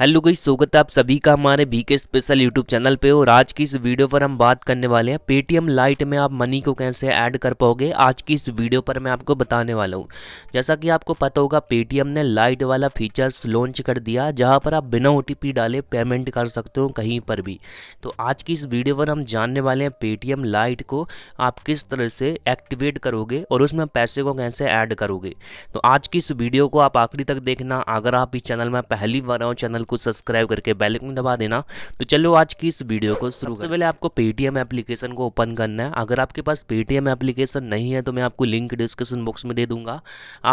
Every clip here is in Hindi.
हेलो गई स्वागत है आप सभी का हमारे बीके स्पेशल यूट्यूब चैनल पे और आज की इस वीडियो पर हम बात करने वाले हैं पेटीएम लाइट में आप मनी को कैसे ऐड कर पाओगे आज की इस वीडियो पर मैं आपको बताने वाला हूँ जैसा कि आपको पता होगा पेटीएम ने लाइट वाला फीचर्स लॉन्च कर दिया जहाँ पर आप बिना ओ डाले पेमेंट कर सकते हो कहीं पर भी तो आज की इस वीडियो पर हम जानने वाले हैं पेटीएम लाइट को आप किस तरह से एक्टिवेट करोगे और उसमें पैसे को कैसे ऐड करोगे तो आज की इस वीडियो को आप आखिरी तक देखना अगर आप इस चैनल में पहली बार आओ चैनल को सब्सक्राइब करके बेल आइकन दबा देना तो चलो आज की इस वीडियो को शुरू सबसे पहले आपको पेटीएम एप्लीकेशन को ओपन करना है अगर आपके पास पेटीएम एप्लीकेशन नहीं है तो मैं आपको लिंक डिस्क्रिप्शन बॉक्स में दे दूंगा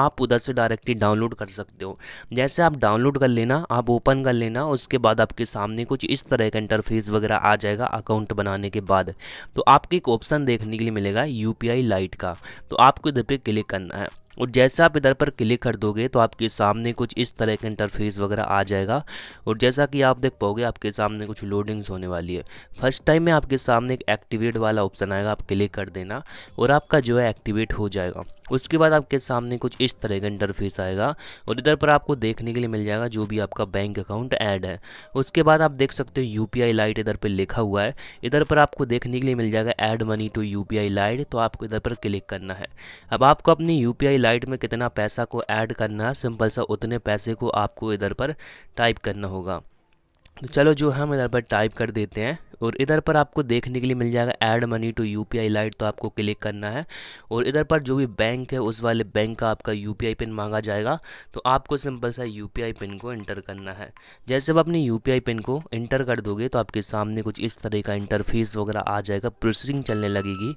आप उधर से डायरेक्टली डाउनलोड कर सकते हो जैसे आप डाउनलोड कर लेना आप ओपन कर लेना उसके बाद आपके सामने कुछ इस तरह का इंटरफेस वगैरह आ जाएगा अकाउंट बनाने के बाद तो आपको एक ऑप्शन देखने के लिए मिलेगा यू लाइट का तो आपको इधर पर क्लिक करना है और जैसे आप इधर पर क्लिक कर दोगे तो आपके सामने कुछ इस तरह का इंटरफेस वगैरह आ जाएगा और जैसा कि आप देख पाओगे आपके सामने कुछ लोडिंग्स होने वाली है फर्स्ट टाइम में आपके सामने एक एक्टिवेट वाला ऑप्शन आएगा आप क्लिक कर देना और आपका जो है एक्टिवेट हो जाएगा उसके बाद आपके सामने कुछ इस तरह का इंटरफेस आएगा और इधर पर आपको देखने के लिए मिल जाएगा जो भी आपका बैंक अकाउंट ऐड है उसके बाद आप देख सकते हो यू पी लाइट इधर पर लिखा हुआ है इधर पर आपको देखने के लिए मिल जाएगा add money to U P lite तो आपको इधर पर क्लिक करना है अब आपको अपनी यू पी लाइट में कितना पैसा को ऐड करना है सिंपल सा उतने पैसे को आपको इधर पर टाइप करना होगा तो चलो जो हम इधर पर टाइप कर देते हैं और इधर पर आपको देखने के लिए मिल जाएगा add money to U P lite तो आपको क्लिक करना है और इधर पर जो भी बैंक है उस वाले बैंक का आपका यू पिन मांगा जाएगा तो आपको सिंपल सा यू पिन को इंटर करना है जैसे आप अपने यू पिन को इंटर कर दोगे तो आपके सामने कुछ इस तरह का इंटरफेस वगैरह आ जाएगा प्रोसेसिंग चलने लगेगी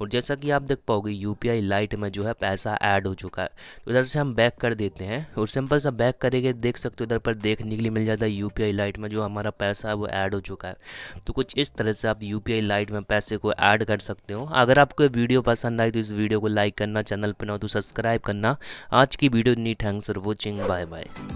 और जैसा कि आप देख पाओगे यू लाइट में जो है पैसा ऐड हो चुका है तो इधर से हम बैक कर देते हैं और सिंपल सा बैक करेंगे देख सकते हो इधर पर देखने के लिए मिल जाता है यू लाइट में जो हमारा पैसा है वो ऐड हो चुका है तो कुछ कुछ इस तरह से आप यू पी लाइट में पैसे को ऐड कर सकते हो अगर आपको वीडियो पसंद आई तो इस वीडियो को लाइक करना चैनल पर ना तो सब्सक्राइब करना आज की वीडियो नी thanks for watching bye bye